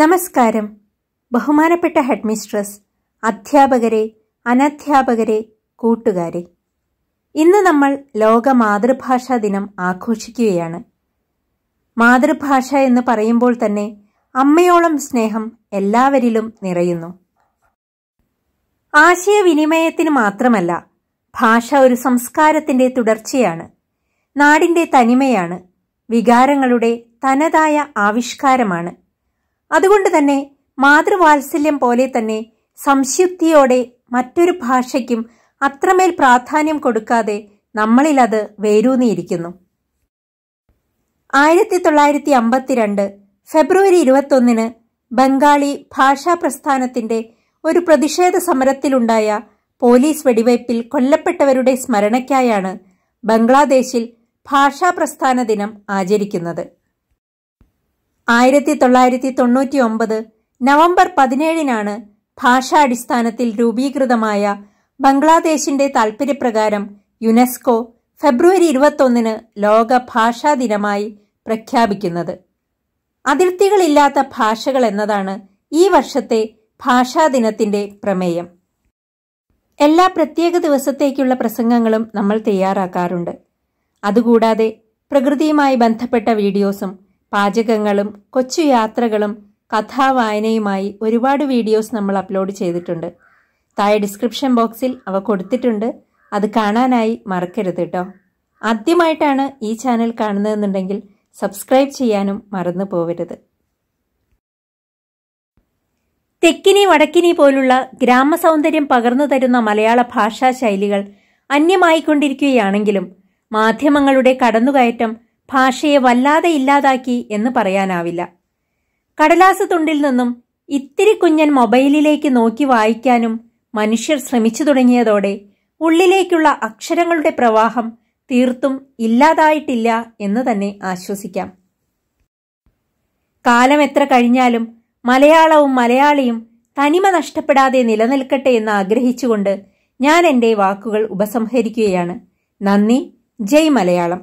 നമസ്കാരം ബഹുമാനപ്പെട്ട ഹെഡ്മിസ്ട്രസ് അധ്യാപകരെ അനധ്യാപകരെ കൂട്ടുകാരെ ഇന്ന് നമ്മൾ ലോക മാതൃഭാഷാ ദിനം ആഘോഷിക്കുകയാണ് മാതൃഭാഷ എന്ന് പറയുമ്പോൾ തന്നെ അമ്മയോളം സ്നേഹം എല്ലാവരിലും നിറയുന്നു ആശയവിനിമയത്തിന് മാത്രമല്ല ഭാഷ ഒരു സംസ്കാരത്തിന്റെ തുടർച്ചയാണ് നാടിന്റെ തനിമയാണ് വികാരങ്ങളുടെ തനതായ ആവിഷ്കാരമാണ് അതുകൊണ്ട് തന്നെ മാതൃവാത്സല്യം പോലെ തന്നെ സംശുദ്ധിയോടെ മറ്റൊരു ഭാഷയ്ക്കും അത്രമേൽ പ്രാധാന്യം കൊടുക്കാതെ നമ്മളിൽ അത് വേരൂന്നിയിരിക്കുന്നു ആയിരത്തി തൊള്ളായിരത്തി അമ്പത്തിരണ്ട് ഫെബ്രുവരി ഇരുപത്തൊന്നിന് ബംഗാളി ഭാഷാ പ്രസ്ഥാനത്തിന്റെ ഒരു പ്രതിഷേധ സമരത്തിലുണ്ടായ പോലീസ് വെടിവയ്പിൽ കൊല്ലപ്പെട്ടവരുടെ സ്മരണയ്ക്കായാണ് ബംഗ്ലാദേശിൽ ഭാഷാ പ്രസ്ഥാന ദിനം ആചരിക്കുന്നത് ആയിരത്തി തൊള്ളായിരത്തി തൊണ്ണൂറ്റി ഒമ്പത് നവംബർ പതിനേഴിനാണ് ഭാഷാടിസ്ഥാനത്തിൽ രൂപീകൃതമായ ബംഗ്ലാദേശിന്റെ താൽപര്യപ്രകാരം യുനെസ്കോ ഫെബ്രുവരി ഇരുപത്തൊന്നിന് ലോക ഭാഷാ ദിനമായി പ്രഖ്യാപിക്കുന്നത് അതിർത്തികളില്ലാത്ത ഭാഷകൾ എന്നതാണ് ഈ വർഷത്തെ ഭാഷാ ദിനത്തിന്റെ പ്രമേയം എല്ലാ പ്രത്യേക ദിവസത്തേക്കുള്ള പ്രസംഗങ്ങളും നമ്മൾ തയ്യാറാക്കാറുണ്ട് അതുകൂടാതെ പ്രകൃതിയുമായി ബന്ധപ്പെട്ട വീഡിയോസും പാചകങ്ങളും കൊച്ചു യാത്രകളും കഥാവായനയുമായി ഒരുപാട് വീഡിയോസ് നമ്മൾ അപ്ലോഡ് ചെയ്തിട്ടുണ്ട് താഴെ ഡിസ്ക്രിപ്ഷൻ ബോക്സിൽ അവ കൊടുത്തിട്ടുണ്ട് അത് കാണാനായി മറക്കരുത് കേട്ടോ ആദ്യമായിട്ടാണ് ഈ ചാനൽ കാണുന്നതെന്നുണ്ടെങ്കിൽ സബ്സ്ക്രൈബ് ചെയ്യാനും മറന്നു പോവരുത് തെക്കിനി വടക്കിനി പോലുള്ള ഗ്രാമസൗന്ദര്യം പകർന്നു തരുന്ന മലയാള ഭാഷാ ശൈലികൾ അന്യമായിക്കൊണ്ടിരിക്കുകയാണെങ്കിലും മാധ്യമങ്ങളുടെ കടന്നുകയറ്റം ഭാഷയെ വല്ലാതെ ഇല്ലാതാക്കി എന്ന് പറയാനാവില്ല കടലാസ തുണ്ടിൽ നിന്നും ഇത്തിരി കുഞ്ഞൻ മൊബൈലിലേക്ക് നോക്കി വായിക്കാനും മനുഷ്യർ ശ്രമിച്ചു തുടങ്ങിയതോടെ ഉള്ളിലേക്കുള്ള അക്ഷരങ്ങളുടെ പ്രവാഹം തീർത്തും ഇല്ലാതായിട്ടില്ല എന്ന് തന്നെ ആശ്വസിക്കാം കാലം എത്ര കഴിഞ്ഞാലും മലയാളവും മലയാളിയും തനിമ നഷ്ടപ്പെടാതെ നിലനിൽക്കട്ടെ എന്ന് ആഗ്രഹിച്ചുകൊണ്ട് ഞാൻ എൻ്റെ വാക്കുകൾ ഉപസംഹരിക്കുകയാണ് നന്ദി ജയ് മലയാളം